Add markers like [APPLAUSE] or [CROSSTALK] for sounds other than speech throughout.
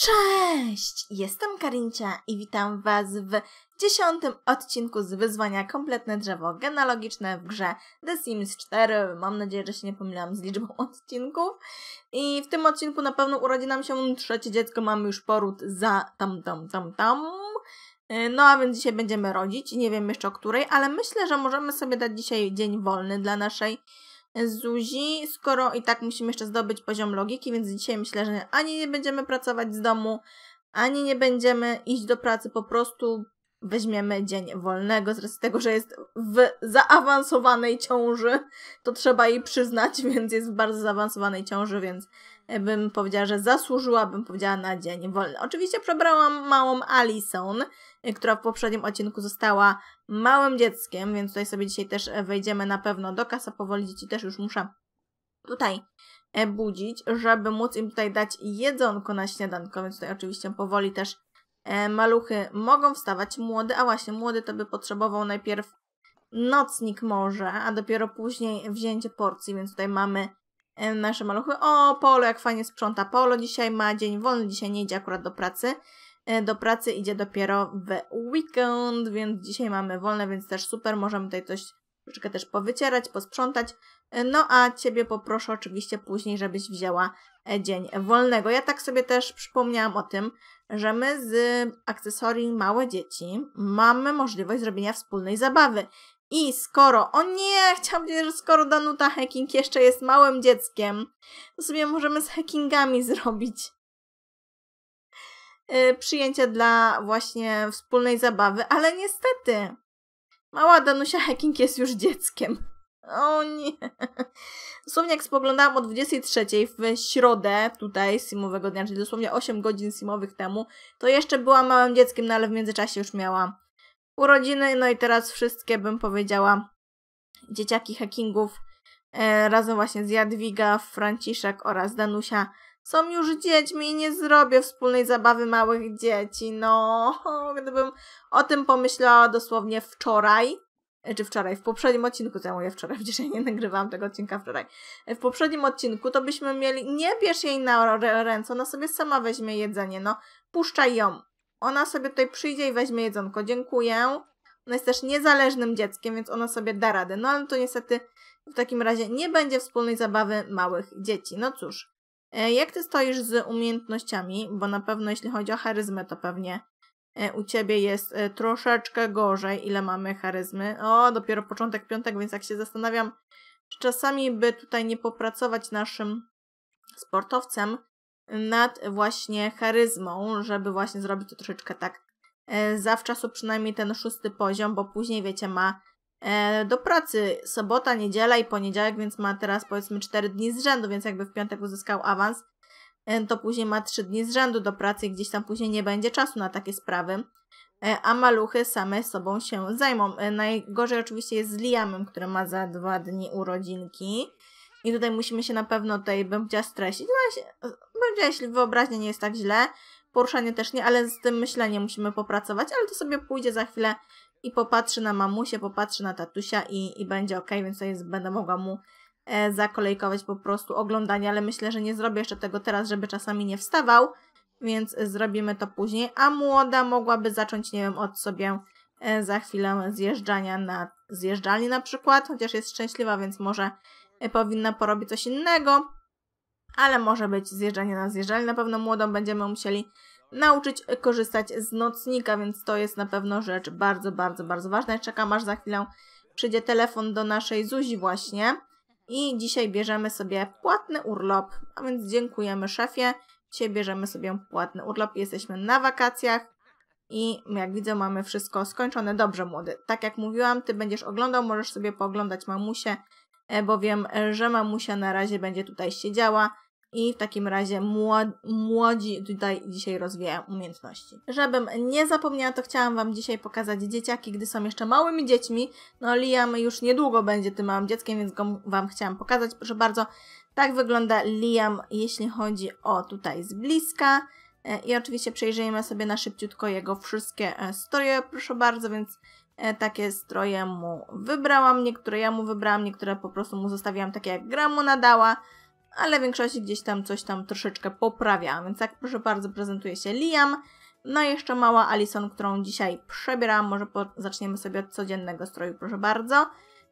Cześć! Jestem Karincia i witam Was w dziesiątym odcinku z wyzwania Kompletne Drzewo Genealogiczne w grze The Sims 4. Mam nadzieję, że się nie pomyliłam z liczbą [LAUGHS] odcinków. I w tym odcinku na pewno urodzi nam się trzecie dziecko, mamy już poród za tam, tam, tam, tam. Y, no a więc dzisiaj będziemy rodzić, nie wiem jeszcze o której, ale myślę, że możemy sobie dać dzisiaj dzień wolny dla naszej Zuzi, skoro i tak musimy jeszcze zdobyć poziom logiki, więc dzisiaj myślę, że ani nie będziemy pracować z domu, ani nie będziemy iść do pracy, po prostu weźmiemy dzień wolnego, z racji tego, że jest w zaawansowanej ciąży, to trzeba jej przyznać, [LAUGHS] więc jest w bardzo zaawansowanej ciąży, więc e, bym powiedziała, że zasłużyła, bym powiedziała na dzień wolny. Oczywiście przebrałam małą Alison, która w poprzednim odcinku została małym dzieckiem, więc tutaj sobie dzisiaj też e, wejdziemy na pewno do kasa. Powoli dzieci też już muszę tutaj e, budzić, żeby móc im tutaj dać jedzonko na śniadanko, więc tutaj oczywiście powoli też e, maluchy mogą wstawać. Młody, a właśnie młody to by potrzebował najpierw nocnik może, a dopiero później wzięcie porcji, więc tutaj mamy nasze maluchy. O, Polo, jak fajnie sprząta. Polo dzisiaj ma dzień wolny, dzisiaj nie idzie akurat do pracy, E, do pracy idzie dopiero w weekend, więc dzisiaj mamy wolne, więc też super, możemy tutaj coś troszeczkę też powycierać, posprzątać. E, no a Ciebie poproszę oczywiście później, żebyś wzięła e, dzień wolnego. Ja tak sobie też przypomniałam o tym, że my z akcesorii Małe Dzieci mamy możliwość zrobienia wspólnej zabawy. I skoro, o nie, chciałam powiedzieć, że skoro Danuta Hacking jeszcze jest małym dzieckiem, to sobie możemy z hackingami [LAUGHS] zrobić Y, przyjęcia dla właśnie wspólnej zabawy, ale niestety mała Danusia Hacking jest już dzieckiem. O nie. Dosłownie [LAUGHS] jak spoglądałam o 23 w środę, tutaj simowego dnia, czyli dosłownie 8 godzin simowych temu, to jeszcze była małym dzieckiem, no ale w międzyczasie już miała urodziny, no i teraz wszystkie bym powiedziała dzieciaki hackingów e, razem właśnie z Jadwiga, Franciszek oraz Danusia są już dziećmi i nie zrobię wspólnej zabawy małych dzieci. No, [LAUGHS] gdybym o tym pomyślała dosłownie wczoraj, e, czy wczoraj, w poprzednim odcinku, co ja mówię wczoraj, przecież [LAUGHS] nie nagrywałam tego odcinka wczoraj, e, w poprzednim odcinku to byśmy mieli, nie bierz jej na ręce, ona sobie sama weźmie jedzenie, no, puszczaj ją. Ona sobie tutaj przyjdzie i weźmie jedzonko, dziękuję. Ona jest też niezależnym dzieckiem, więc ona sobie da radę, no ale to niestety w takim razie nie będzie wspólnej zabawy małych dzieci. No cóż, E, jak ty stoisz z umiejętnościami? Bo na pewno jeśli chodzi o charyzmę, to pewnie e, u ciebie jest e, troszeczkę gorzej, ile mamy charyzmy. O, dopiero początek piątek, więc jak się zastanawiam, czy czasami by tutaj nie popracować naszym sportowcem nad właśnie charyzmą, żeby właśnie zrobić to troszeczkę tak zawczasu przynajmniej ten szósty poziom, bo później wiecie, ma E, do pracy sobota, niedziela i poniedziałek, więc ma teraz powiedzmy 4 dni z rzędu, więc jakby w piątek uzyskał awans, e, to później ma 3 dni z rzędu do pracy i gdzieś tam później nie będzie czasu na takie sprawy. E, a maluchy same sobą się zajmą. Najgorzej oczywiście jest z Liamem, który ma za dwa dni urodzinki. I tutaj musimy się na pewno tej bębcia stresić. No, bębcia, jeśli wyobraźnia nie jest tak źle, poruszanie też nie, ale z tym myśleniem musimy popracować, ale to sobie pójdzie za chwilę i popatrzy na mamusię, popatrzy na tatusia i, i będzie ok, więc to jest, będę mogła mu e, zakolejkować po prostu oglądanie, ale myślę, że nie zrobię jeszcze tego teraz, żeby czasami nie wstawał, więc zrobimy to później, a młoda mogłaby zacząć, nie wiem, od sobie e, za chwilę zjeżdżania na zjeżdżalni na przykład, chociaż jest szczęśliwa, więc może e, powinna porobić coś innego, ale może być zjeżdżanie na zjeżdżalni, na pewno młodą będziemy musieli nauczyć korzystać z nocnika, więc to jest na pewno rzecz bardzo, bardzo, bardzo ważna. Czekam aż za chwilę przyjdzie telefon do naszej Zuzi właśnie i dzisiaj bierzemy sobie płatny urlop, a więc dziękujemy szefie. Dzisiaj bierzemy sobie płatny urlop, jesteśmy na wakacjach i jak widzę mamy wszystko skończone. Dobrze młody, tak jak mówiłam, ty będziesz oglądał, możesz sobie pooglądać mamusię, e, bo wiem, że mamusia na razie będzie tutaj siedziała i w takim razie młodzi tutaj dzisiaj rozwijają umiejętności. Żebym nie zapomniała, to chciałam Wam dzisiaj pokazać dzieciaki, gdy są jeszcze małymi dziećmi. No Liam już niedługo będzie tym małym dzieckiem, więc go Wam chciałam pokazać. Proszę bardzo, tak wygląda Liam, jeśli chodzi o tutaj z bliska. E, I oczywiście przejrzyjmy sobie na szybciutko jego wszystkie e, stroje, proszę bardzo, więc e, takie stroje mu wybrałam, niektóre ja mu wybrałam, niektóre po prostu mu zostawiłam takie jak gra mu nadała ale w większości gdzieś tam coś tam troszeczkę poprawia. Więc tak, proszę bardzo, prezentuje się Liam. No i jeszcze mała Alison, którą dzisiaj przebierałam. Może po, zaczniemy sobie od codziennego stroju, proszę bardzo.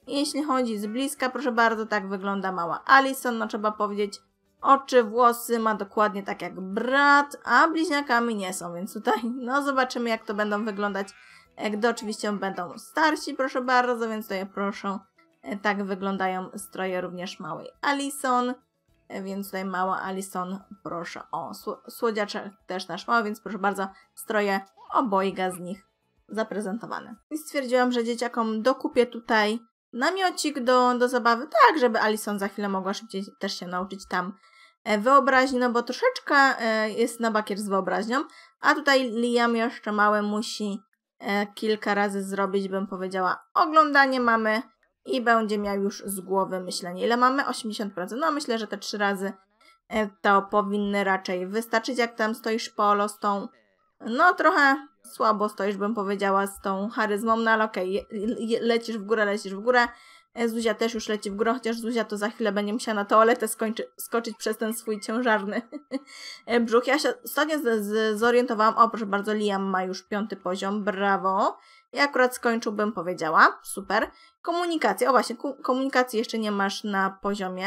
Jeśli chodzi z bliska, proszę bardzo, tak wygląda mała Alison. No trzeba powiedzieć, oczy, włosy ma dokładnie tak jak brat, a bliźniakami nie są. Więc tutaj, [LAUGHS] no zobaczymy jak to będą wyglądać, gdy oczywiście będą starsi, proszę bardzo. Więc tutaj proszę, e, tak wyglądają stroje również małej Alison więc tutaj mała Alison, proszę o słodziacze, też nasz mały, więc proszę bardzo, stroje obojga z nich zaprezentowane. I stwierdziłam, że dzieciakom dokupię tutaj namiocik do, do zabawy, tak, żeby Alison za chwilę mogła szybciej też się nauczyć tam e, wyobraźni, no bo troszeczkę e, jest na bakier z wyobraźnią, a tutaj Liam jeszcze mały musi e, kilka razy zrobić, bym powiedziała, oglądanie mamy, i będzie miał już z głowy myślenie. Ile mamy? 80%. No myślę, że te trzy razy e, to powinny raczej wystarczyć, jak tam stoisz polo z tą, no trochę słabo stoisz, bym powiedziała, z tą charyzmą, no ale okej, okay, lecisz w górę, lecisz w górę. E, Zuzia też już leci w górę, chociaż Zuzia to za chwilę będzie musiała na toaletę skończy, skoczyć przez ten swój ciężarny [LAUGHS] e, brzuch. Ja się ostatnio z, z, zorientowałam, o proszę bardzo, Liam ma już piąty poziom, brawo. Ja akurat skończyłbym, powiedziała. Super. Komunikacja. O właśnie, komunikacji jeszcze nie masz na poziomie,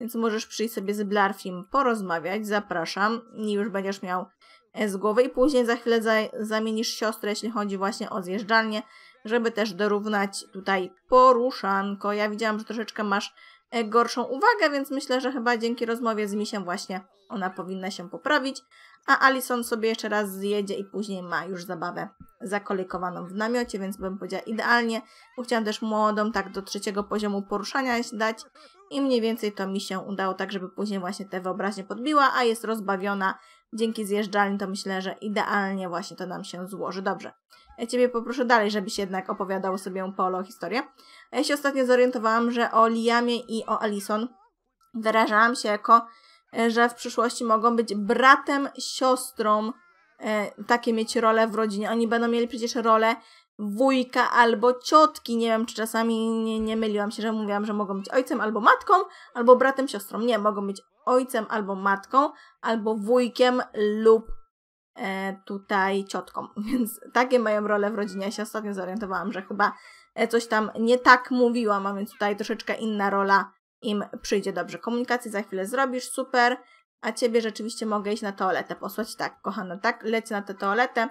więc możesz przyjść sobie z Blarfim porozmawiać. Zapraszam. I już będziesz miał e, z głowy i później za chwilę za, zamienisz siostrę, jeśli chodzi właśnie o zjeżdżalnię, żeby też dorównać tutaj poruszanko. Ja widziałam, że troszeczkę masz e, gorszą uwagę, więc myślę, że chyba dzięki rozmowie z misiem właśnie ona powinna się poprawić a Alison sobie jeszcze raz zjedzie i później ma już zabawę zakolejkowaną w namiocie, więc bym powiedziała idealnie. Chciałam też młodą tak do trzeciego poziomu poruszania dać i mniej więcej to mi się udało, tak żeby później właśnie te wyobraźnie podbiła, a jest rozbawiona dzięki zjeżdżalni, to myślę, że idealnie właśnie to nam się złoży. Dobrze. Ja Ciebie poproszę dalej, żebyś jednak opowiadał sobie Polo historię. Ja się ostatnio zorientowałam, że o Liamie i o Alison wyrażałam się jako E, że w przyszłości mogą być bratem, siostrą, e, takie mieć role w rodzinie. Oni będą mieli przecież rolę wujka albo ciotki. Nie wiem, czy czasami nie, nie myliłam się, że mówiłam, że mogą być ojcem albo matką, albo bratem, siostrą. Nie, mogą być ojcem albo matką, albo wujkiem lub e, tutaj ciotką. [LAUGHS] Więc takie mają role w rodzinie. Ja się ostatnio zorientowałam, że chyba e, coś tam nie tak mówiłam, a więc tutaj troszeczkę inna rola im przyjdzie dobrze. Komunikację za chwilę zrobisz, super, a ciebie rzeczywiście mogę iść na toaletę, posłać tak, kochana, tak, lecę na tę toaletę,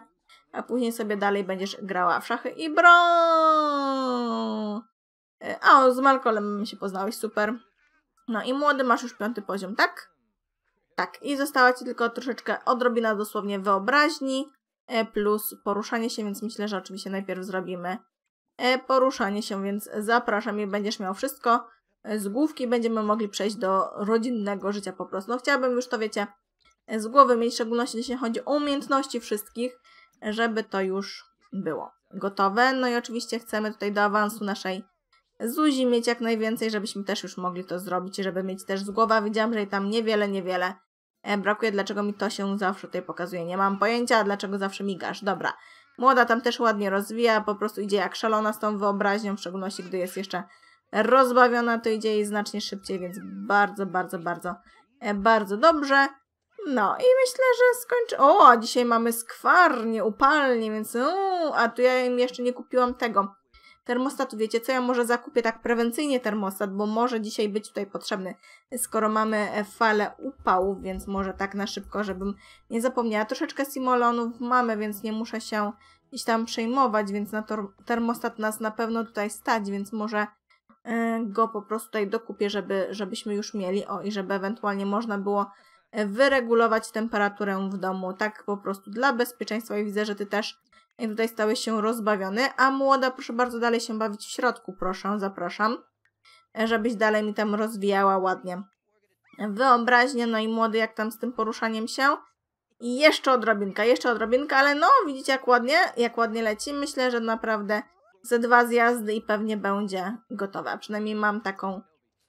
a później sobie dalej będziesz grała w szachy i bro! E, a, o, z Malcolmem się poznałeś, super. No i młody masz już piąty poziom, tak? Tak, i została Ci tylko troszeczkę odrobina dosłownie wyobraźni e, plus poruszanie się, więc myślę, że oczywiście najpierw zrobimy e, poruszanie się, więc zapraszam i będziesz miał wszystko. E, z główki będziemy mogli przejść do rodzinnego życia po prostu. No chciałabym już to, wiecie, e, z głowy mieć, w szczególności jeśli chodzi o umiejętności wszystkich, żeby to już było gotowe. No i oczywiście chcemy tutaj do awansu naszej Zuzi mieć jak najwięcej, żebyśmy też już mogli to zrobić i żeby mieć też z głowa. Widziałam, że jej tam niewiele, niewiele e, brakuje. Dlaczego mi to się zawsze tutaj pokazuje? Nie mam pojęcia, dlaczego zawsze migasz. Dobra. Młoda tam też ładnie rozwija, po prostu idzie jak szalona z tą wyobraźnią, w szczególności gdy jest jeszcze rozbawiona, to idzie i znacznie szybciej, więc bardzo, bardzo, bardzo, e, bardzo dobrze. No i myślę, że skończy... O, a dzisiaj mamy skwarnie, upalnie, więc uuu, a tu ja im jeszcze nie kupiłam tego termostatu. Wiecie co, ja może zakupię tak prewencyjnie termostat, bo może dzisiaj być tutaj potrzebny, skoro mamy e, falę upałów, więc może tak na szybko, żebym nie zapomniała. Troszeczkę simolonów mamy, więc nie muszę się iść tam przejmować, więc na termostat nas na pewno tutaj stać, więc może E, go po prostu tutaj dokupię, żeby, żebyśmy już mieli, o i żeby ewentualnie można było e, wyregulować temperaturę w domu, tak po prostu dla bezpieczeństwa i widzę, że ty też e, tutaj stałeś się rozbawiony, a młoda proszę bardzo dalej się bawić w środku, proszę, zapraszam, żebyś dalej mi tam rozwijała ładnie wyobraźnię, no i młody jak tam z tym poruszaniem się i jeszcze odrobinka, jeszcze odrobinka, ale no widzicie jak ładnie, jak ładnie leci, myślę, że naprawdę ze dwa zjazdy i pewnie będzie gotowa. Przynajmniej mam taką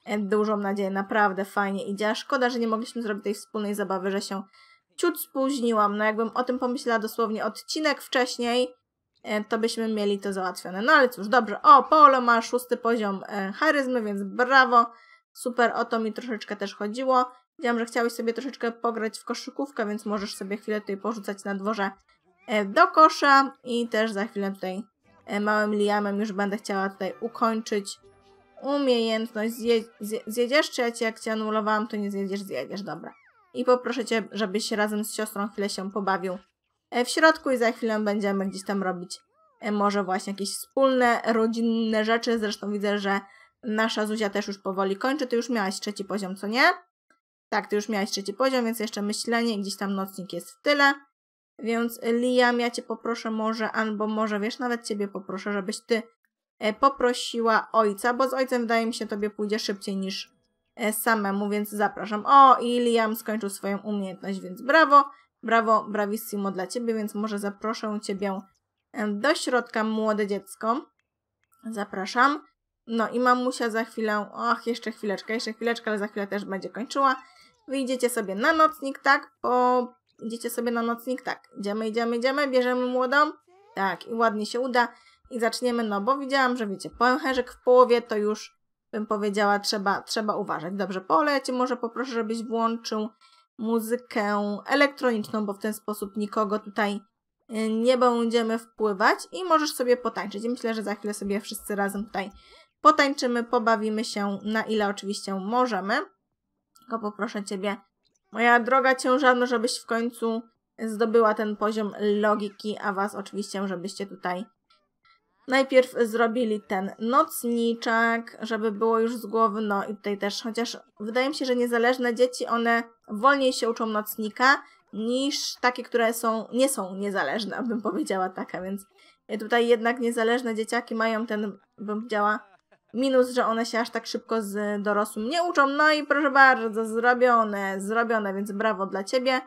e, dużą nadzieję. Naprawdę fajnie idzie. Szkoda, że nie mogliśmy zrobić tej wspólnej zabawy, że się ciut spóźniłam. No jakbym o tym pomyślała dosłownie odcinek wcześniej, e, to byśmy mieli to załatwione. No ale cóż, dobrze. O, Polo ma szósty poziom e, charyzmy, więc brawo. Super, o to mi troszeczkę też chodziło. Widziałam, że chciałeś sobie troszeczkę pograć w koszykówkę, więc możesz sobie chwilę tutaj porzucać na dworze do kosza i też za chwilę tutaj E, małym Liamem już będę chciała tutaj ukończyć umiejętność. Zje, zje, zjedziesz czy ja cię, jak cię anulowałam, to nie zjedziesz, zjedziesz, dobra. I poproszę cię, żebyś razem z siostrą chwilę się pobawił e, w środku i za chwilę będziemy gdzieś tam robić e, może właśnie jakieś wspólne, rodzinne rzeczy. Zresztą widzę, że nasza Zuzia też już powoli kończy. Ty już miałaś trzeci poziom, co nie? Tak, ty już miałaś trzeci poziom, więc jeszcze myślenie gdzieś tam nocnik jest w tyle. Więc e, Liam, ja cię poproszę może, albo może wiesz, nawet ciebie poproszę, żebyś ty e, poprosiła ojca, bo z ojcem wydaje mi się tobie pójdzie szybciej niż e, samemu, więc zapraszam. O, i Liam skończył swoją umiejętność, więc brawo, brawo, brawissimo dla ciebie, więc może zaproszę ciebie do środka, młode dziecko. Zapraszam. No i mamusia za chwilę, och, jeszcze chwileczkę, jeszcze chwileczkę, ale za chwilę też będzie kończyła. Wyjdziecie sobie na nocnik, tak? Po, Idziecie sobie na nocnik? Tak. Idziemy, idziemy, idziemy, bierzemy młodą? Tak. I ładnie się uda. I zaczniemy, no bo widziałam, że wiecie, pęcherzyk w połowie to już bym powiedziała, trzeba, trzeba uważać. Dobrze, polecie, może poproszę, żebyś włączył muzykę elektroniczną, bo w ten sposób nikogo tutaj y, nie będziemy wpływać i możesz sobie potańczyć. I myślę, że za chwilę sobie wszyscy razem tutaj potańczymy, pobawimy się na ile oczywiście możemy. Tylko poproszę Ciebie, Moja droga ciężarna, żebyś w końcu zdobyła ten poziom logiki, a was oczywiście, żebyście tutaj najpierw zrobili ten nocniczek, żeby było już z głowy, no i tutaj też, chociaż wydaje mi się, że niezależne dzieci, one wolniej się uczą nocnika niż takie, które są, nie są niezależne, [LAUGHS] bym powiedziała taka, więc tutaj jednak niezależne dzieciaki mają ten, bym powiedziała, Minus, że one się aż tak szybko z dorosłym nie uczą. No i proszę bardzo, zrobione, zrobione, więc brawo dla ciebie.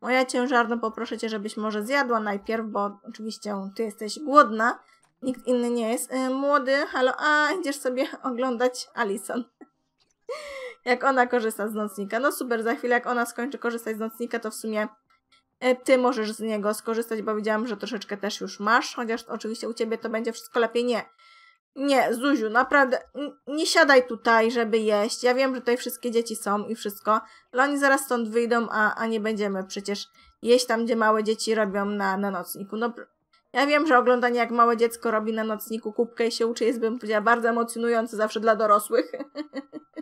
Moja ciężarno, poproszę cię, żebyś może zjadła najpierw, bo oczywiście ty jesteś głodna. Nikt inny nie jest. Yy, młody, halo, a idziesz sobie [LAUGHS] oglądać Alison. [LAUGHS] jak ona korzysta z nocnika. No super, za chwilę jak ona skończy korzystać z nocnika, to w sumie y, ty możesz z niego skorzystać, bo widziałam, że troszeczkę też już masz, chociaż oczywiście u ciebie to będzie wszystko lepiej. Nie. Nie, Zuziu, naprawdę nie siadaj tutaj, żeby jeść. Ja wiem, że tutaj wszystkie dzieci są i wszystko, ale oni zaraz stąd wyjdą, a, a nie będziemy przecież jeść tam, gdzie małe dzieci robią na, na nocniku. No, ja wiem, że oglądanie jak małe dziecko robi na nocniku kubkę i się uczy jest, bym powiedziała, bardzo emocjonujące zawsze dla dorosłych.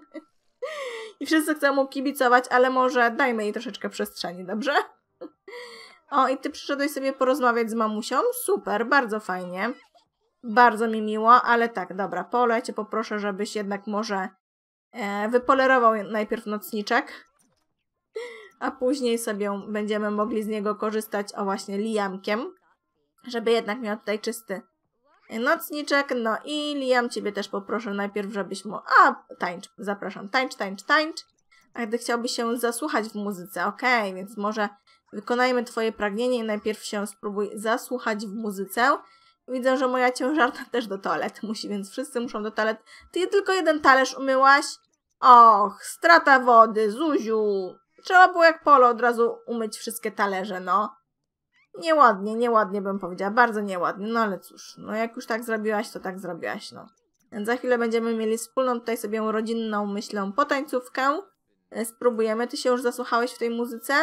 [LAUGHS] I wszyscy chcą mu kibicować, ale może dajmy jej troszeczkę przestrzeni, dobrze? o, i ty przyszedłeś sobie porozmawiać z mamusią? Super, bardzo fajnie. Bardzo mi miło, ale tak, dobra, pole cię poproszę, żebyś jednak może e, wypolerował najpierw nocniczek, a później sobie będziemy mogli z niego korzystać, o właśnie, liamkiem, żeby jednak miał tutaj czysty nocniczek. No i liam, ciebie też poproszę najpierw, żebyś mu... A, tańcz, zapraszam, tańcz, tańcz, tańcz. A gdy chciałbyś się zasłuchać w muzyce, okej, okay, więc może wykonajmy twoje pragnienie i najpierw się spróbuj zasłuchać w muzyce. Widzę, że moja ciężarna też do toalet musi, więc wszyscy muszą do toalet. Ty tylko jeden talerz umyłaś? Och, strata wody, Zuziu. Trzeba było jak polo od razu umyć wszystkie talerze, no. Nieładnie, nieładnie bym powiedziała, bardzo nieładnie, no ale cóż, no jak już tak zrobiłaś, to tak zrobiłaś, no. Za chwilę będziemy mieli wspólną tutaj sobie rodzinną, po potańcówkę. E, spróbujemy. Ty się już zasłuchałeś w tej muzyce?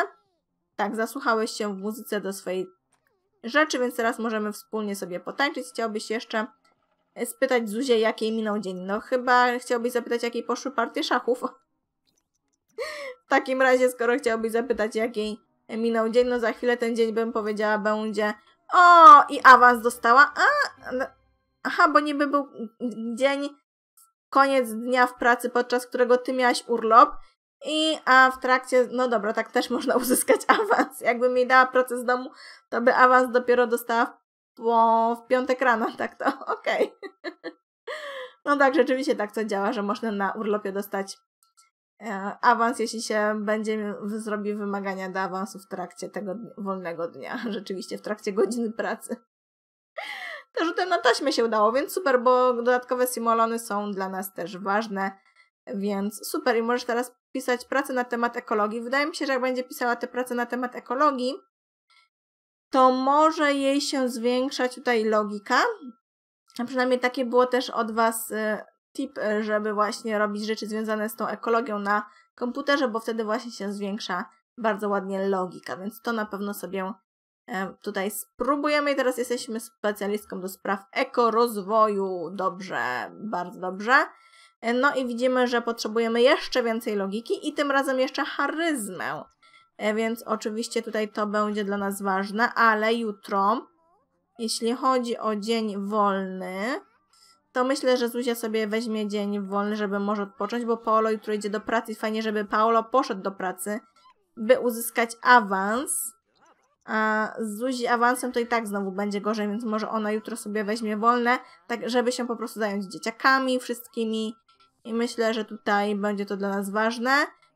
Tak, zasłuchałeś się w muzyce do swojej rzeczy, więc teraz możemy wspólnie sobie potańczyć. Chciałbyś jeszcze e, spytać Zuzie, jakiej minął dzień. No chyba chciałbyś zapytać, jakiej poszły partie szachów. [LAUGHS] w takim razie, skoro chciałbyś zapytać, jakiej e, minął dzień, no za chwilę ten dzień bym powiedziała będzie o, i awans dostała. A, no, aha, bo niby był mm, dzień, koniec dnia w pracy, podczas którego ty miałaś urlop i a w trakcie, no dobra, tak też można [LAUGHS] uzyskać awans. Jakbym jej dała proces domu, to by awans dopiero dostała po, w piątek rano, [LAUGHS] tak to okej. Okay. [LAUGHS] No tak, rzeczywiście tak to działa, że można na urlopie dostać e, awans, jeśli się będzie zrobi wymagania do awansu w trakcie tego wolnego dnia. Rzeczywiście, w trakcie godziny pracy. To rzutem na taśmę się udało, więc super, bo dodatkowe simolony są dla nas też ważne. Więc super i możesz teraz pisać pracę na temat ekologii. Wydaje mi się, że jak będzie pisała te prace na temat ekologii, to może jej się zwiększać tutaj logika. A przynajmniej takie było też od Was e, tip, e, żeby właśnie robić rzeczy związane z tą ekologią na komputerze, bo wtedy właśnie się zwiększa bardzo ładnie logika, więc to na pewno sobie e, tutaj spróbujemy. I teraz jesteśmy specjalistką do spraw ekorozwoju. Dobrze, bardzo dobrze. E, no i widzimy, że potrzebujemy jeszcze więcej logiki i tym razem jeszcze charyzmę. E, więc oczywiście tutaj to będzie dla nas ważne, ale jutro, jeśli chodzi o dzień wolny, to myślę, że Zuzia sobie weźmie dzień wolny, żeby może odpocząć, bo Paolo jutro idzie do pracy i fajnie, żeby Paolo poszedł do pracy, by uzyskać awans. A z Zuzi awansem to i tak znowu będzie gorzej, więc może ona jutro sobie weźmie wolne, tak żeby się po prostu zająć dzieciakami, wszystkimi i myślę, że tutaj będzie to dla nas ważne.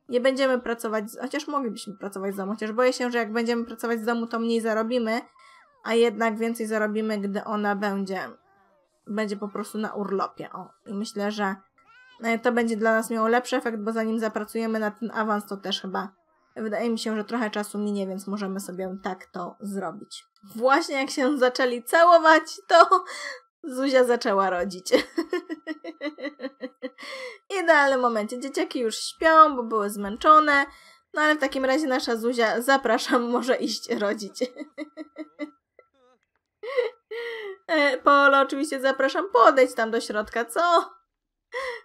Nie będziemy pracować, z, chociaż moglibyśmy pracować z domu, chociaż boję się, że jak będziemy pracować z domu, to mniej zarobimy, a jednak więcej zarobimy, gdy ona będzie, będzie po prostu na urlopie. O, i myślę, że e, to będzie dla nas miało lepszy efekt, bo zanim zapracujemy na ten awans, to też chyba wydaje mi się, że trochę czasu minie, więc możemy sobie tak to zrobić. Właśnie jak się zaczęli całować, to Zuzia zaczęła rodzić. [LAUGHS] Idealny no, momencie. Dzieciaki już śpią, bo były zmęczone. No ale w takim razie nasza Zuzia, zapraszam, [LAUGHS] może iść rodzić. [LAUGHS] E, Polo, oczywiście zapraszam, podejdź tam do środka, co?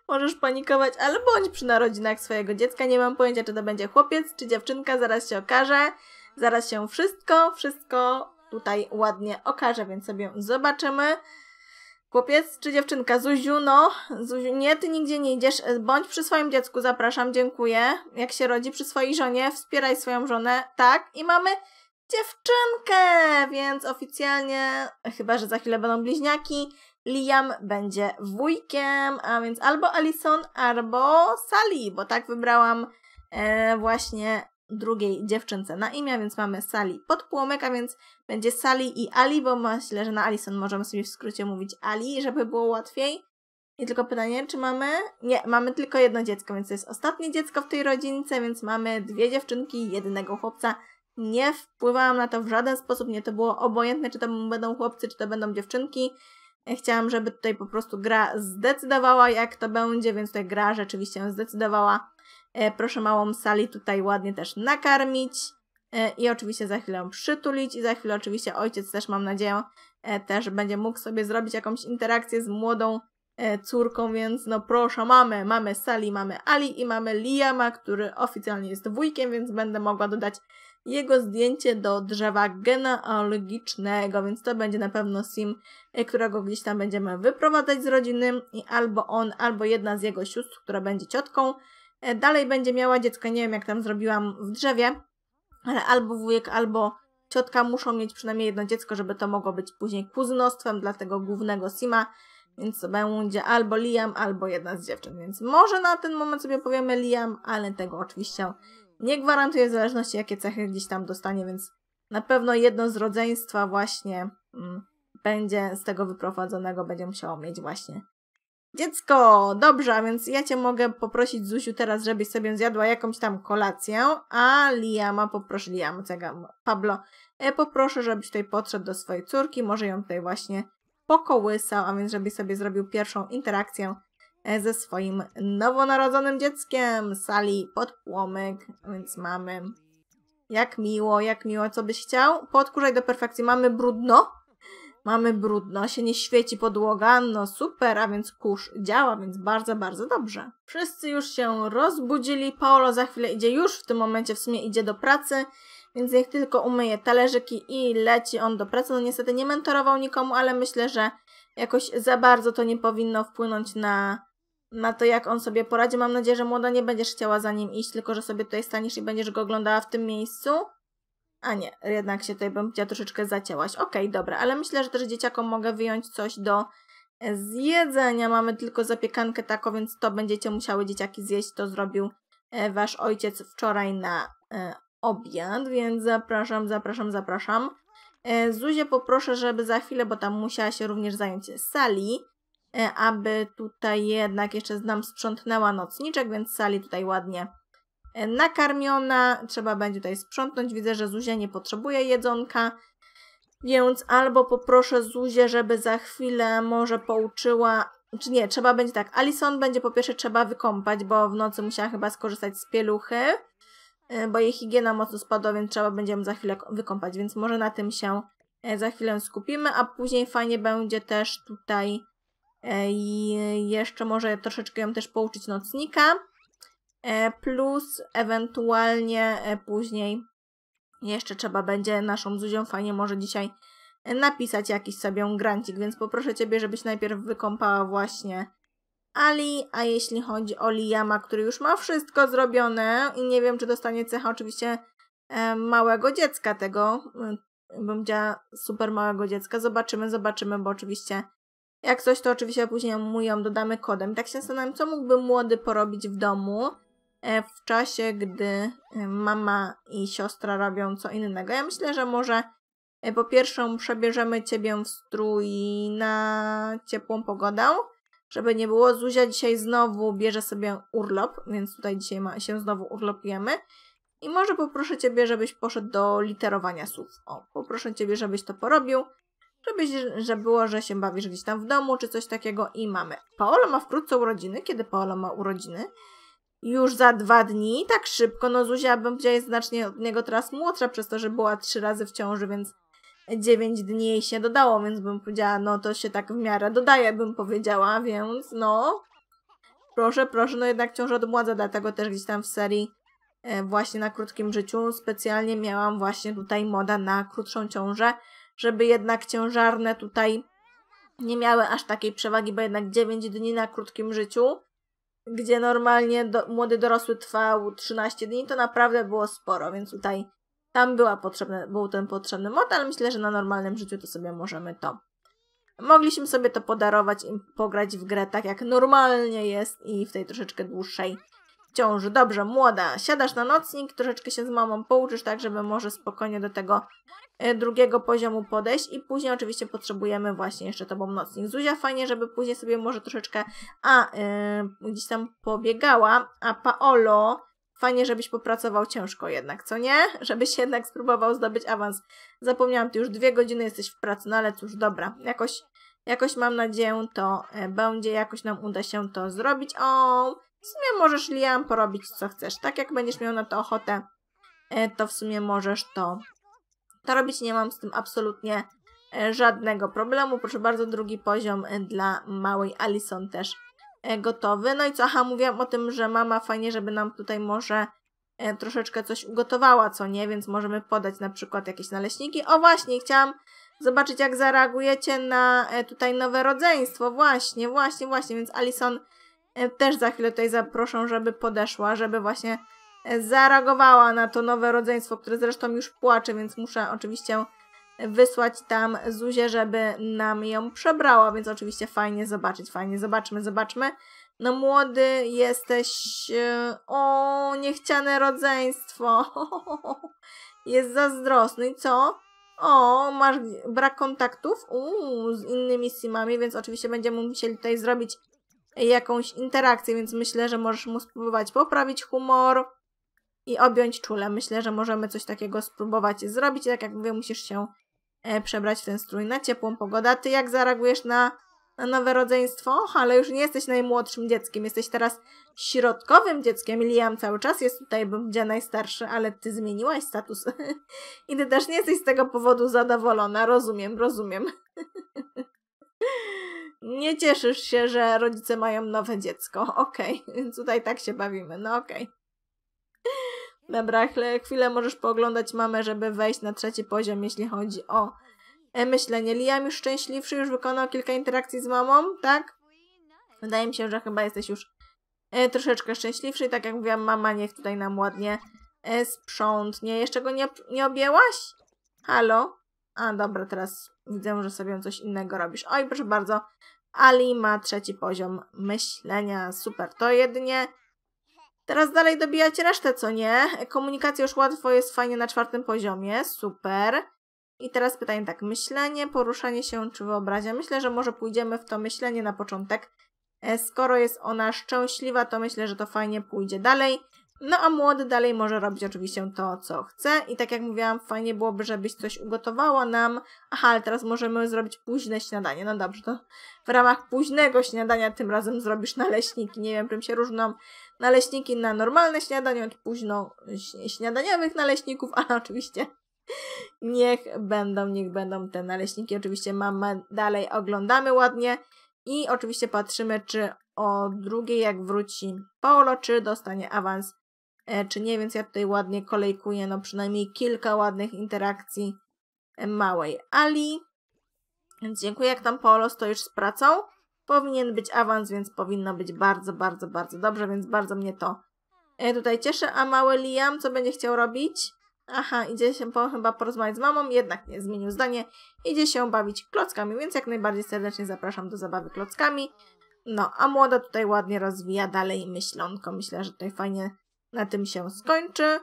Możesz panikować, ale bądź przy narodzinach swojego dziecka. Nie mam pojęcia, czy to będzie chłopiec, czy dziewczynka, zaraz się okaże. Zaraz się wszystko, wszystko tutaj ładnie okaże, więc sobie zobaczymy. Chłopiec czy dziewczynka? Zuziu, no, Zuziu, nie, ty nigdzie nie idziesz. E, bądź przy swoim dziecku, zapraszam, dziękuję. Jak się rodzi, przy swojej żonie, wspieraj swoją żonę, tak. I mamy dziewczynkę, więc oficjalnie, chyba że za chwilę będą bliźniaki, Liam będzie wujkiem, a więc albo Alison, albo Sally, bo tak wybrałam e, właśnie drugiej dziewczynce na imię, więc mamy Sally pod płomek, a więc będzie Sally i Ali, bo myślę, że na Alison możemy sobie w skrócie mówić Ali, żeby było łatwiej. I tylko pytanie, czy mamy? Nie, mamy tylko jedno dziecko, więc to jest ostatnie dziecko w tej rodzince, więc mamy dwie dziewczynki jednego chłopca. Nie wpływałam na to w żaden sposób, nie to było obojętne, czy to będą chłopcy, czy to będą dziewczynki. Chciałam, żeby tutaj po prostu gra zdecydowała, jak to będzie, więc tutaj gra rzeczywiście zdecydowała E, proszę małą sali tutaj ładnie też nakarmić e, i oczywiście za chwilę przytulić i za chwilę oczywiście ojciec też mam nadzieję e, też będzie mógł sobie zrobić jakąś interakcję z młodą córką, więc no proszę, mamy, mamy Sali, mamy Ali i mamy Liama, który oficjalnie jest wujkiem, więc będę mogła dodać jego zdjęcie do drzewa genealogicznego, więc to będzie na pewno sim, którego gdzieś tam będziemy wyprowadzać z rodziny i albo on, albo jedna z jego sióstr, która będzie ciotką, E, dalej będzie miała dziecko, nie wiem jak tam zrobiłam w drzewie, ale albo wujek, albo ciotka muszą mieć przynajmniej jedno dziecko, żeby to mogło być później kuzynostwem dla tego głównego Sima, więc to będzie albo Liam, albo jedna z dziewczyn, więc może na ten moment sobie powiemy Liam, ale tego oczywiście nie gwarantuję w zależności jakie cechy gdzieś tam dostanie, więc na pewno jedno z rodzeństwa właśnie mm, będzie z tego wyprowadzonego, będzie musiało mieć właśnie Dziecko, dobrze, a więc ja cię mogę poprosić, Zusiu, teraz, żebyś sobie zjadła jakąś tam kolację, a Liama, poproszę Liama, co Pablo, e, poproszę, żebyś tutaj podszedł do swojej córki, może ją tutaj właśnie pokołysał, a więc żebyś sobie zrobił pierwszą interakcję e, ze swoim nowonarodzonym dzieckiem. Sali podpłomyk, więc mamy jak miło, jak miło, co byś chciał. Podkurzaj do perfekcji, mamy brudno, Mamy brudno, się nie świeci podłoga, no super, a więc kurz działa, więc bardzo, bardzo dobrze. Wszyscy już się rozbudzili, Paolo za chwilę idzie już, w tym momencie w sumie idzie do pracy, więc niech tylko umyje talerzyki i leci on do pracy. No niestety nie mentorował nikomu, ale myślę, że jakoś za bardzo to nie powinno wpłynąć na, na to, jak on sobie poradzi. Mam nadzieję, że młoda nie będziesz chciała za nim iść, tylko że sobie tutaj staniesz i będziesz go oglądała w tym miejscu a nie, jednak się tutaj bym chciała troszeczkę zacięłaś. Okej, okay, dobra, ale myślę, że też dzieciakom mogę wyjąć coś do e, zjedzenia. Mamy tylko zapiekankę taką, więc to będziecie musiały dzieciaki zjeść. To zrobił e, wasz ojciec wczoraj na e, obiad, więc zapraszam, zapraszam, zapraszam. Zuzie poproszę, żeby za chwilę, bo tam musiała się również zająć sali, aby tutaj jednak jeszcze znam sprzątnęła nocniczek, więc sali tutaj ładnie nakarmiona. Trzeba będzie tutaj sprzątnąć. Widzę, że Zuzia nie potrzebuje jedzonka. Więc albo poproszę Zuzię, żeby za chwilę może pouczyła, czy nie, trzeba będzie tak, Alison będzie po pierwsze trzeba wykąpać, bo w nocy musiała chyba skorzystać z pieluchy, e, bo jej higiena mocno spadła, więc trzeba będzie ją za chwilę wykąpać, więc może na tym się e, za chwilę skupimy, a później fajnie będzie też tutaj i e, jeszcze może troszeczkę ją też pouczyć nocnika. E, plus ewentualnie e, później jeszcze trzeba będzie naszą Zuzią fajnie może dzisiaj e, napisać jakiś sobie grancik, więc poproszę Ciebie, żebyś najpierw wykąpała właśnie Ali, a jeśli chodzi o Liama, który już ma wszystko zrobione i nie wiem, czy dostanie cecha oczywiście małego dziecka tego, bym powiedziała super małego dziecka, zobaczymy, zobaczymy, bo oczywiście jak coś, to oczywiście później mu ją dodamy kodem. Tak się zastanawiam, co mógłby młody porobić w domu, E, w czasie, gdy e, mama i siostra robią co innego. Ja myślę, że może e, po pierwsze przebierzemy Ciebie w strój na ciepłą pogodę, żeby nie było. Zuzia dzisiaj znowu bierze sobie urlop, więc tutaj dzisiaj ma, się znowu urlopujemy. I może poproszę Ciebie, żebyś poszedł do literowania słów. O, poproszę Ciebie, żebyś to porobił, żebyś, że było, że się bawisz gdzieś tam w domu, czy coś takiego i mamy. Paolo ma wkrótce urodziny. Kiedy Paolo ma urodziny? już za dwa dni, tak szybko. No Zuzia, bym powiedziała, jest znacznie od niego teraz młodsza przez to, że była trzy razy w ciąży, więc dziewięć dni jej się dodało, więc bym powiedziała, no to się tak w miarę dodaje, bym powiedziała, więc no... Proszę, proszę, no jednak ciąża odmładza, dlatego też gdzieś tam w serii e, właśnie na krótkim życiu specjalnie miałam właśnie tutaj moda na krótszą ciążę, żeby jednak ciężarne tutaj nie miały aż takiej przewagi, bo jednak 9 dni na krótkim życiu gdzie normalnie do, młody dorosły trwał 13 dni, to naprawdę było sporo, więc tutaj tam była potrzebna, był ten potrzebny mod, ale myślę, że na normalnym życiu to sobie możemy to. Mogliśmy sobie to podarować i pograć w grę tak jak normalnie jest i w tej troszeczkę dłuższej ciąży. Dobrze, młoda, siadasz na nocnik, troszeczkę się z mamą pouczysz, tak żeby może spokojnie do tego E, drugiego poziomu podejść i później oczywiście potrzebujemy właśnie jeszcze to nocnik. Zuzia fajnie, żeby później sobie może troszeczkę a yy, gdzieś tam pobiegała, a Paolo fajnie, żebyś popracował ciężko jednak, co nie? [LAUGHS] Żebyś jednak spróbował zdobyć awans. Zapomniałam, ty już dwie godziny jesteś w pracy, no ale cóż, dobra, jakoś, jakoś mam nadzieję to e, będzie, jakoś nam uda się to zrobić. O, w sumie możesz Liam porobić co chcesz, tak jak będziesz miał na to ochotę, to w sumie możesz to to robić nie mam z tym absolutnie e, żadnego problemu. Proszę bardzo, drugi poziom e, dla małej Alison też e, gotowy. No i co, aha, mówiłam o tym, że mama fajnie, żeby nam tutaj może troszeczkę coś ugotowała, co nie, więc możemy podać na przykład jakieś naleśniki. O właśnie, chciałam zobaczyć jak zareagujecie na tutaj nowe rodzeństwo. Właśnie, właśnie, właśnie, więc Alison też za chwilę tutaj zaproszę, żeby podeszła, żeby właśnie zareagowała na to nowe rodzeństwo, które zresztą już płacze, więc muszę oczywiście wysłać tam Zuzię, żeby nam ją przebrała, więc oczywiście fajnie zobaczyć, fajnie, zobaczmy, zobaczmy. No młody jesteś, e, o niechciane rodzeństwo, [LAUGHS] jest zazdrosny i co? O, masz brak kontaktów z innymi simami, więc oczywiście będziemy musieli tutaj zrobić jakąś interakcję, więc myślę, że możesz mu spróbować poprawić humor, i objąć czule. Myślę, że możemy coś takiego spróbować zrobić. Tak jak mówię, musisz się e, przebrać w ten strój na ciepłą pogodę. Ty jak zareagujesz na, na nowe rodzeństwo? Och, ale już nie jesteś najmłodszym dzieckiem, jesteś teraz środkowym dzieckiem. Liam cały czas jest tutaj, gdzie najstarszy, ale ty zmieniłaś status. [LAUGHS] I ty też nie jesteś z tego powodu zadowolona. Rozumiem, rozumiem. [LAUGHS] nie cieszysz się, że rodzice mają nowe dziecko. Okej, okay. [LAUGHS] tutaj tak się bawimy. No okej. Okay. Brachle, chwilę możesz pooglądać mamę, żeby wejść na trzeci poziom, jeśli chodzi o myślenie. Liam już szczęśliwszy, już wykonał kilka interakcji z mamą, tak? Wydaje mi się, że chyba jesteś już e, troszeczkę szczęśliwszy i tak jak mówiłam, mama niech tutaj nam ładnie e, sprzątnie. Jeszcze go nie, nie objęłaś? Halo? A, dobra, teraz widzę, że sobie coś innego robisz. Oj, proszę bardzo. Ali ma trzeci poziom myślenia. Super, to jedynie Teraz dalej dobijać resztę, co nie? Komunikacja już łatwo jest fajnie na czwartym poziomie, super. I teraz pytanie tak, myślenie, poruszanie się czy wyobraźnia? Myślę, że może pójdziemy w to myślenie na początek. E, skoro jest ona szczęśliwa, to myślę, że to fajnie pójdzie dalej. No a młody dalej może robić oczywiście to, co chce. I tak jak mówiłam, fajnie byłoby, żebyś coś ugotowała nam. Aha, ale teraz możemy zrobić późne śniadanie. No dobrze, to w ramach późnego śniadania tym razem zrobisz naleśniki. Nie wiem, czym się różną naleśniki na normalne śniadanie od późno śniadaniowych naleśników, ale [LAUGHS] oczywiście niech będą, niech będą te naleśniki. Oczywiście mamy dalej, oglądamy ładnie i oczywiście patrzymy, czy o drugiej jak wróci Paolo, czy dostanie awans, e, czy nie, więc ja tutaj ładnie kolejkuję, no przynajmniej kilka ładnych interakcji e, małej Ali. Więc dziękuję, jak tam Paolo stoisz z pracą. Powinien być awans, więc powinno być bardzo, bardzo, bardzo dobrze, więc bardzo mnie to e, tutaj cieszy. A mały Liam, co będzie chciał robić? Aha, idzie się po, chyba porozmawiać z mamą, jednak nie zmienił zdanie. Idzie się bawić klockami, więc jak najbardziej serdecznie zapraszam do zabawy klockami. No, a młoda tutaj ładnie rozwija dalej myślonko. Myślę, że tutaj fajnie na tym się skończy.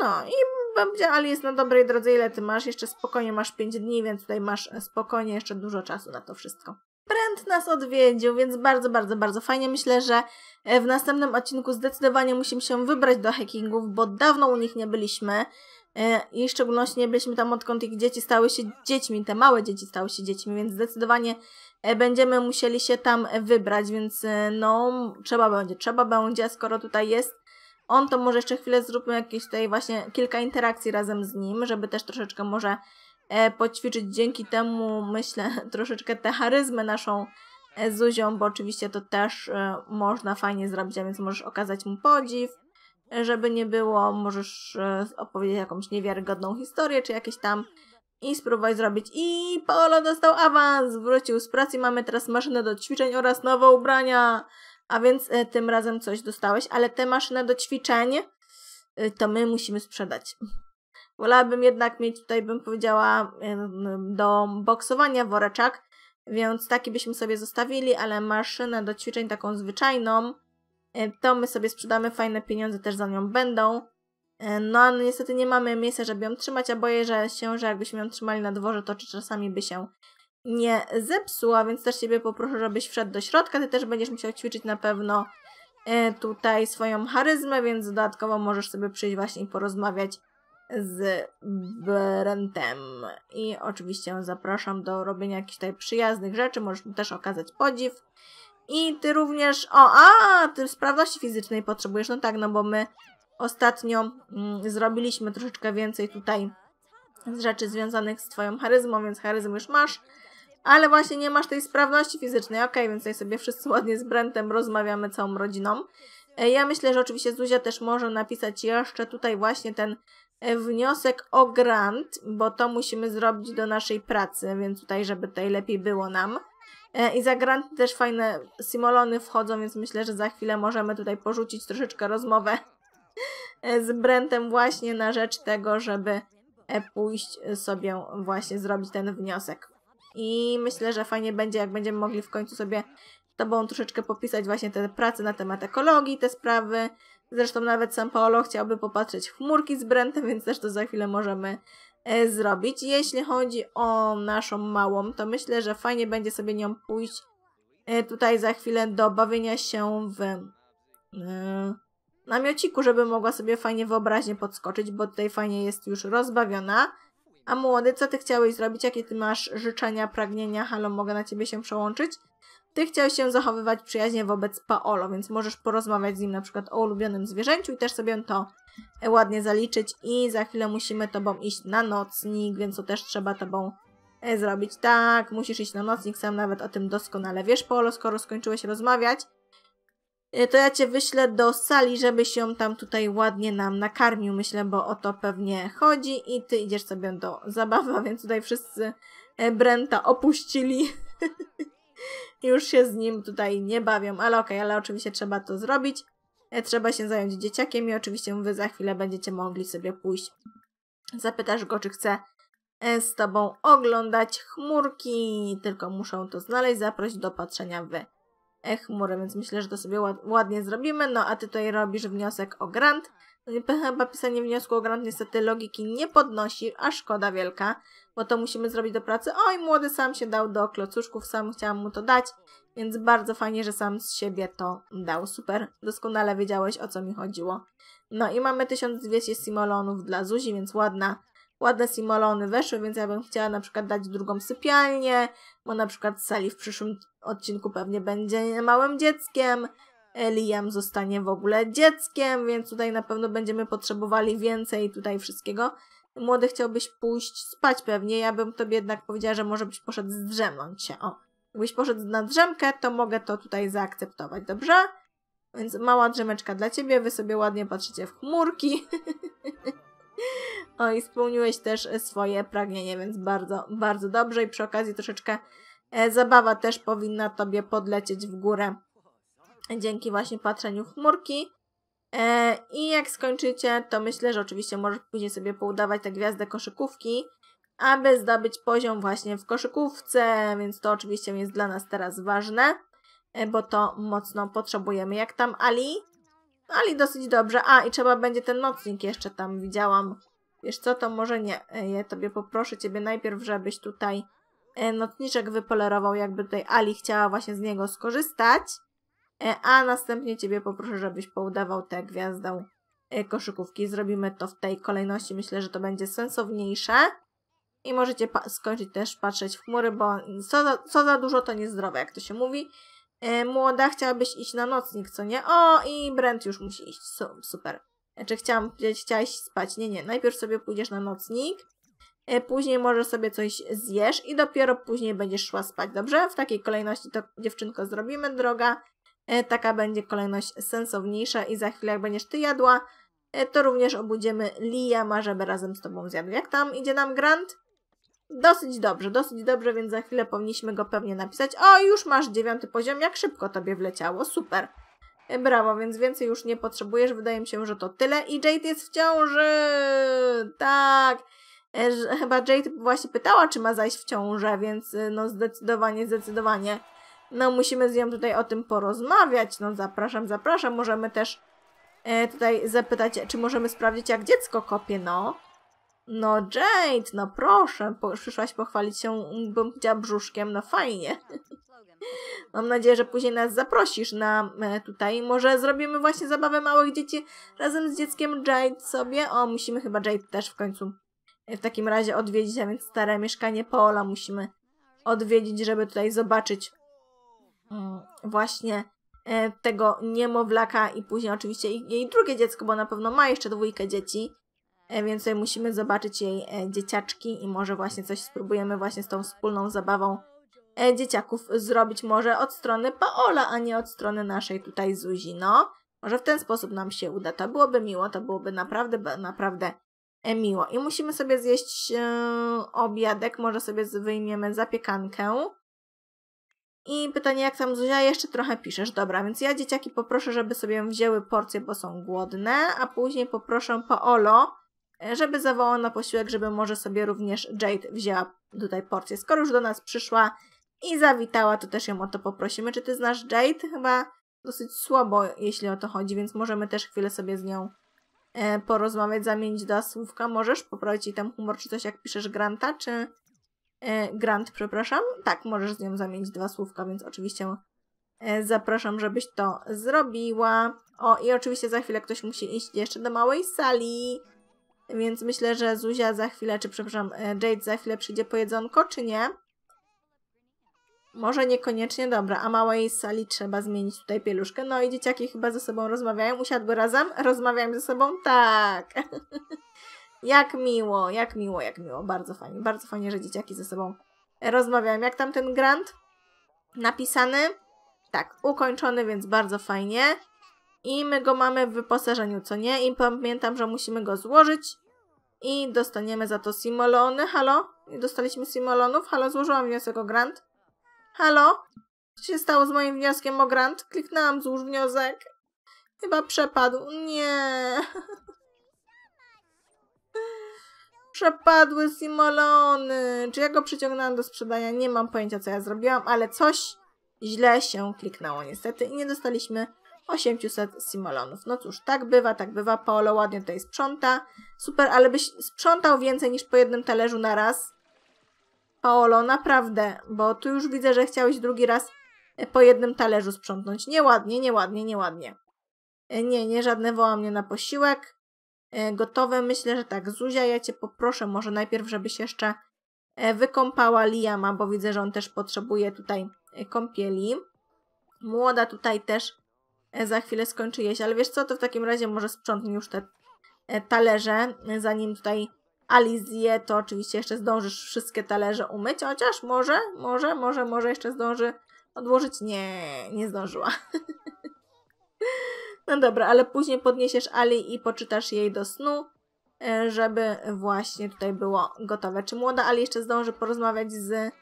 No i babcia Ali jest na dobrej drodze. Ile ty masz? Jeszcze spokojnie masz 5 dni, więc tutaj masz e, spokojnie jeszcze dużo czasu na to wszystko. Brent nas odwiedził, więc bardzo, bardzo, bardzo fajnie. Myślę, że e, w następnym odcinku zdecydowanie musimy się wybrać do hackingów, bo dawno u nich nie byliśmy. E, I szczególności nie byliśmy tam, odkąd ich dzieci stały się dziećmi, te małe dzieci stały się dziećmi, więc zdecydowanie e, będziemy musieli się tam wybrać, więc no, trzeba będzie, trzeba będzie, skoro tutaj jest on, to może jeszcze chwilę zróbmy jakieś tutaj właśnie kilka interakcji razem z nim, żeby też troszeczkę może E, poćwiczyć dzięki temu, myślę, [LAUGHS] troszeczkę tę charyzmę naszą e, Zuzią, bo oczywiście to też e, można fajnie zrobić, a więc możesz okazać mu podziw, żeby nie było, możesz opowiedzieć jakąś niewiarygodną historię, czy jakieś tam i spróbować zrobić. I Paolo dostał awans, wrócił z pracy, mamy teraz maszynę do ćwiczeń oraz nowe ubrania, a więc tym razem coś dostałeś, ale tę maszynę do ćwiczeń to my musimy sprzedać. Wolałabym jednak mieć tutaj, bym powiedziała, do boksowania woreczak, więc taki byśmy sobie zostawili, ale maszynę do ćwiczeń taką zwyczajną, to my sobie sprzedamy, fajne pieniądze też za nią będą. No ale niestety nie mamy miejsca, żeby ją trzymać, a boję że się, że jakbyśmy ją trzymali na dworze, to czy czasami by się nie zepsuła, więc też Ciebie poproszę, żebyś wszedł do środka. Ty też będziesz musiał ćwiczyć na pewno e, tutaj swoją charyzmę, więc dodatkowo możesz sobie przyjść właśnie i porozmawiać z Brentem. I oczywiście zapraszam do robienia jakichś tutaj przyjaznych rzeczy, możesz mu też okazać podziw. I ty również, o, a, ty sprawności fizycznej potrzebujesz, no tak, no bo my ostatnio mm, zrobiliśmy troszeczkę więcej tutaj z rzeczy związanych z twoją charyzmą, więc charyzm już masz, ale właśnie nie masz tej sprawności fizycznej, ok, więc tutaj sobie wszyscy ładnie z Brentem rozmawiamy całą rodziną. E, ja myślę, że oczywiście Zuzia też może napisać jeszcze tutaj właśnie ten E, wniosek o grant, bo to musimy zrobić do naszej pracy, więc tutaj, żeby tutaj lepiej było nam. E, I za grant też fajne simolony wchodzą, więc myślę, że za chwilę możemy tutaj porzucić troszeczkę rozmowę e, z Brentem właśnie na rzecz tego, żeby pójść sobie właśnie zrobić ten wniosek. I myślę, że fajnie będzie, jak będziemy mogli w końcu sobie tobą troszeczkę popisać właśnie te prace na temat ekologii, te sprawy, Zresztą nawet sam Paolo chciałby popatrzeć chmurki z Brentem, więc też to za chwilę możemy e, zrobić. Jeśli chodzi o naszą małą, to myślę, że fajnie będzie sobie nią pójść e, tutaj za chwilę do bawienia się w e, namiociku, żeby mogła sobie fajnie wyobraźnie podskoczyć, bo tutaj fajnie jest już rozbawiona. A młody, co ty chciałeś zrobić? Jakie ty masz życzenia, pragnienia? Halo, mogę na ciebie się przełączyć? Ty chciałeś się zachowywać przyjaźnie wobec Paolo, więc możesz porozmawiać z nim na przykład o ulubionym zwierzęciu i też sobie to ładnie zaliczyć i za chwilę musimy tobą iść na nocnik, więc to też trzeba tobą e, zrobić. Tak, musisz iść na nocnik, sam nawet o tym doskonale wiesz, Paolo, skoro skończyłeś rozmawiać. E, to ja cię wyślę do sali, żebyś ją tam tutaj ładnie nam nakarmił, myślę, bo o to pewnie chodzi i ty idziesz sobie do zabawy, więc tutaj wszyscy e, Brenta opuścili. [LAUGHS] Już się z nim tutaj nie bawią, ale okej, okay, ale oczywiście trzeba to zrobić. E, trzeba się zająć dzieciakiem i oczywiście wy za chwilę będziecie mogli sobie pójść. Zapytasz go, czy chce e, z tobą oglądać chmurki, tylko muszą to znaleźć, zaprosić do patrzenia w e, chmury, więc myślę, że to sobie ładnie zrobimy. No a ty tutaj robisz wniosek o grant. No chyba pisanie wniosku o grant niestety logiki nie podnosi, a szkoda wielka bo to musimy zrobić do pracy. Oj, młody sam się dał do klocuszków, sam chciałam mu to dać, więc bardzo fajnie, że sam z siebie to dał. Super, doskonale wiedziałeś, o co mi chodziło. No i mamy 1200 simolonów dla Zuzi, więc ładna, ładne simolony weszły, więc ja bym chciała na przykład dać drugą sypialnię, bo na przykład Sali w przyszłym odcinku pewnie będzie małym dzieckiem, Liam zostanie w ogóle dzieckiem, więc tutaj na pewno będziemy potrzebowali więcej tutaj wszystkiego. Młody chciałbyś pójść spać pewnie, ja bym tobie jednak powiedziała, że może byś poszedł zdrzemnąć się. O, gdybyś poszedł na drzemkę, to mogę to tutaj zaakceptować, dobrze? Więc mała drzemeczka dla ciebie, wy sobie ładnie patrzycie w chmurki. [LAUGHS] o, i spełniłeś też swoje pragnienie, więc bardzo, bardzo dobrze. I przy okazji troszeczkę e, zabawa też powinna tobie podlecieć w górę dzięki właśnie patrzeniu w chmurki. E, I jak skończycie, to myślę, że oczywiście możesz później sobie poudawać tę gwiazdę koszykówki, aby zdobyć poziom właśnie w koszykówce, więc to oczywiście jest dla nas teraz ważne, e, bo to mocno potrzebujemy. Jak tam Ali? Ali dosyć dobrze. A, i trzeba będzie ten nocnik jeszcze tam, widziałam. Wiesz co, to może nie. E, ja tobie poproszę ciebie najpierw, żebyś tutaj nocniczek wypolerował, jakby tutaj Ali chciała właśnie z niego skorzystać. E, a następnie Ciebie poproszę, żebyś poudawał tę gwiazdę e, koszykówki. Zrobimy to w tej kolejności. Myślę, że to będzie sensowniejsze. I możecie skończyć też patrzeć w chmury, bo co za, co za dużo to niezdrowe, jak to się mówi. E, młoda, chciałabyś iść na nocnik, co nie? O, i Brent już musi iść. Su super. Czy znaczy, chciałam powiedzieć, chciałaś spać? Nie, nie. Najpierw sobie pójdziesz na nocnik, e, później może sobie coś zjesz i dopiero później będziesz szła spać, dobrze? W takiej kolejności to dziewczynko zrobimy, droga. E, taka będzie kolejność sensowniejsza i za chwilę jak będziesz ty jadła, e, to również obudzimy Liama, żeby razem z tobą zjadł. Jak tam idzie nam Grant? Dosyć dobrze, dosyć dobrze, więc za chwilę powinniśmy go pewnie napisać. O, już masz dziewiąty poziom, jak szybko tobie wleciało, super. E, brawo, więc więcej już nie potrzebujesz, wydaje mi się, że to tyle. I Jade jest w ciąży! Tak! Chyba Jade właśnie pytała, czy ma zajść w ciążę, więc no zdecydowanie, zdecydowanie no musimy z nią tutaj o tym porozmawiać. No zapraszam, zapraszam. Możemy też e, tutaj zapytać, czy możemy sprawdzić, jak dziecko kopie. No, no Jade, no proszę. Po, przyszłaś pochwalić się, bym powiedziała, brzuszkiem. No fajnie. [LAUGHS] Mam nadzieję, że później nas zaprosisz na e, tutaj. Może zrobimy właśnie zabawę małych dzieci razem z dzieckiem Jade sobie. O, musimy chyba Jade też w końcu e, w takim razie odwiedzić, a więc stare mieszkanie Paula musimy odwiedzić, żeby tutaj zobaczyć Mm, właśnie e, tego niemowlaka i później oczywiście jej drugie dziecko, bo na pewno ma jeszcze dwójkę dzieci, e, więc tutaj musimy zobaczyć jej e, dzieciaczki i może właśnie coś spróbujemy właśnie z tą wspólną zabawą dzieciaków zrobić może od strony Paola, a nie od strony naszej tutaj Zuzi, no. Może w ten sposób nam się uda. To byłoby miło, to byłoby naprawdę, naprawdę miło. I musimy sobie zjeść obiadek, może sobie wyjmiemy zapiekankę i pytanie, jak tam Zuzia, jeszcze trochę piszesz. Dobra, więc ja dzieciaki poproszę, żeby sobie wzięły porcję, bo są głodne, a później poproszę Paolo, e, żeby zawołał na posiłek, żeby może sobie również Jade wzięła tutaj porcję. Skoro już do nas przyszła i zawitała, to też ją o to poprosimy. Czy ty znasz Jade? Chyba dosyć słabo, jeśli o to chodzi, więc możemy też chwilę sobie z nią e, porozmawiać, zamienić do słówka. Możesz poprosić tam humor, czy coś, jak piszesz Granta, czy E, Grant, przepraszam. Tak, możesz z nią zamienić dwa słówka, więc oczywiście e, zapraszam, żebyś to zrobiła. O, i oczywiście za chwilę ktoś musi iść jeszcze do małej sali, więc myślę, że Zuzia za chwilę, czy przepraszam, e, Jade za chwilę przyjdzie po jedzonko, czy nie? Może niekoniecznie, dobra, a małej sali trzeba zmienić tutaj pieluszkę. No i dzieciaki chyba ze sobą rozmawiają. Usiadły razem? Rozmawiają ze sobą? Tak. [LAUGHS] Jak miło, jak miło, jak miło. Bardzo fajnie, bardzo fajnie, że dzieciaki ze sobą rozmawiają. Jak tam ten grant? Napisany? Tak, ukończony, więc bardzo fajnie. I my go mamy w wyposażeniu, co nie? I pamiętam, że musimy go złożyć i dostaniemy za to simolony. Halo? Dostaliśmy simolonów. Halo, złożyłam wniosek o grant. Halo? Co się stało z moim wnioskiem o grant? Kliknęłam złóż wniosek. Chyba przepadł. Nie. [LAUGHS] Przepadły Simolony. Czy ja go przyciągnęłam do sprzedania? Nie mam pojęcia, co ja zrobiłam, ale coś źle się kliknęło niestety i nie dostaliśmy 800 Simolonów. No cóż, tak bywa, tak bywa. Paolo ładnie tutaj sprząta. Super, ale byś sprzątał więcej niż po jednym talerzu na raz. Paolo, naprawdę, bo tu już widzę, że chciałeś drugi raz e, po jednym talerzu sprzątnąć. Nieładnie, nieładnie, nieładnie. E, nie, nie, żadne woła mnie na posiłek. E, gotowe. Myślę, że tak, Zuzia, ja cię poproszę może najpierw, żebyś jeszcze e, wykąpała Liama, bo widzę, że on też potrzebuje tutaj e, kąpieli. Młoda tutaj też za chwilę skończy jeść, ale wiesz co, to w takim razie może sprzątnij już te talerze, zanim tutaj Ali zje, to oczywiście jeszcze zdążysz wszystkie talerze umyć, chociaż może, może, może, może jeszcze zdąży odłożyć. Nie, nie zdążyła. [LAUGHS] No dobra, ale później podniesiesz Ali i poczytasz jej do snu, e, żeby właśnie tutaj było gotowe. Czy młoda Ali jeszcze zdąży porozmawiać z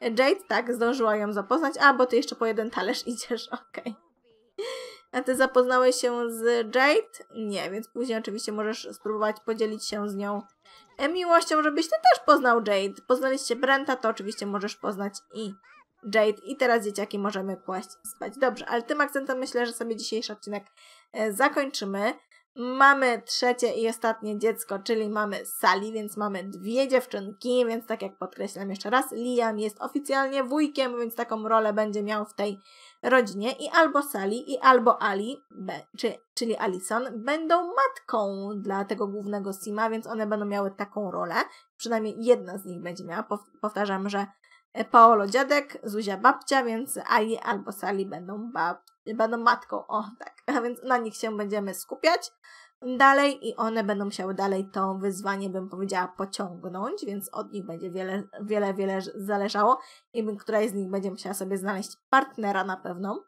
Jade? Tak, zdążyła ją zapoznać. A, bo ty jeszcze po jeden talerz [LAUGHS] idziesz, okej. Okay. A ty zapoznałeś się z Jade? Nie, więc później oczywiście możesz spróbować podzielić się z nią e, miłością, żebyś ty też poznał Jade. Poznaliście Brenta, to oczywiście możesz poznać i Jade i teraz dzieciaki możemy kłaść spać. Dobrze, ale tym akcentem myślę, że sobie dzisiejszy odcinek e, zakończymy. Mamy trzecie i ostatnie dziecko, czyli mamy Sali, więc mamy dwie dziewczynki, więc tak jak podkreślam jeszcze raz, Liam jest oficjalnie wujkiem, więc taką rolę będzie miał w tej rodzinie i albo Sali i albo Ali, czy, czyli Alison, będą matką dla tego głównego Sima, więc one będą miały taką rolę, przynajmniej jedna z nich będzie miała, powtarzam, że Paolo dziadek, Zuzia babcia, więc Ali albo Sali będą, bab będą matką. O, tak. A więc na nich się będziemy skupiać dalej i one będą musiały dalej to wyzwanie, bym powiedziała, pociągnąć, więc od nich będzie wiele, wiele, wiele zależało i któraś z nich będzie musiała sobie znaleźć partnera na pewno,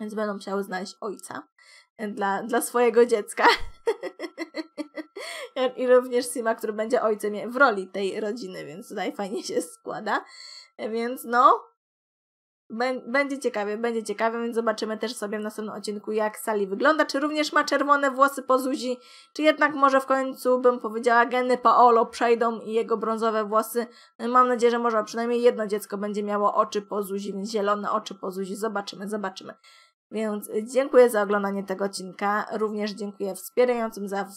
więc będą musiały znaleźć ojca dla, dla swojego dziecka. [LAUGHS] I również Sima, który będzie ojcem w roli tej rodziny, więc tutaj fajnie się składa. Więc no, będzie ciekawie, będzie ciekawie, więc zobaczymy też sobie w następnym odcinku, jak Sali wygląda. Czy również ma czerwone włosy po Zuzi, czy jednak może w końcu, bym powiedziała, geny Paolo przejdą i jego brązowe włosy. Mam nadzieję, że może przynajmniej jedno dziecko będzie miało oczy po Zuzi, więc zielone oczy po Zuzi. Zobaczymy, zobaczymy. Więc dziękuję za oglądanie tego odcinka. Również dziękuję wspierającym za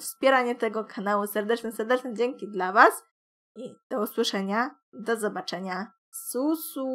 wspieranie tego kanału. Serdeczne, serdeczne dzięki dla Was. I do usłyszenia, do zobaczenia. Susu!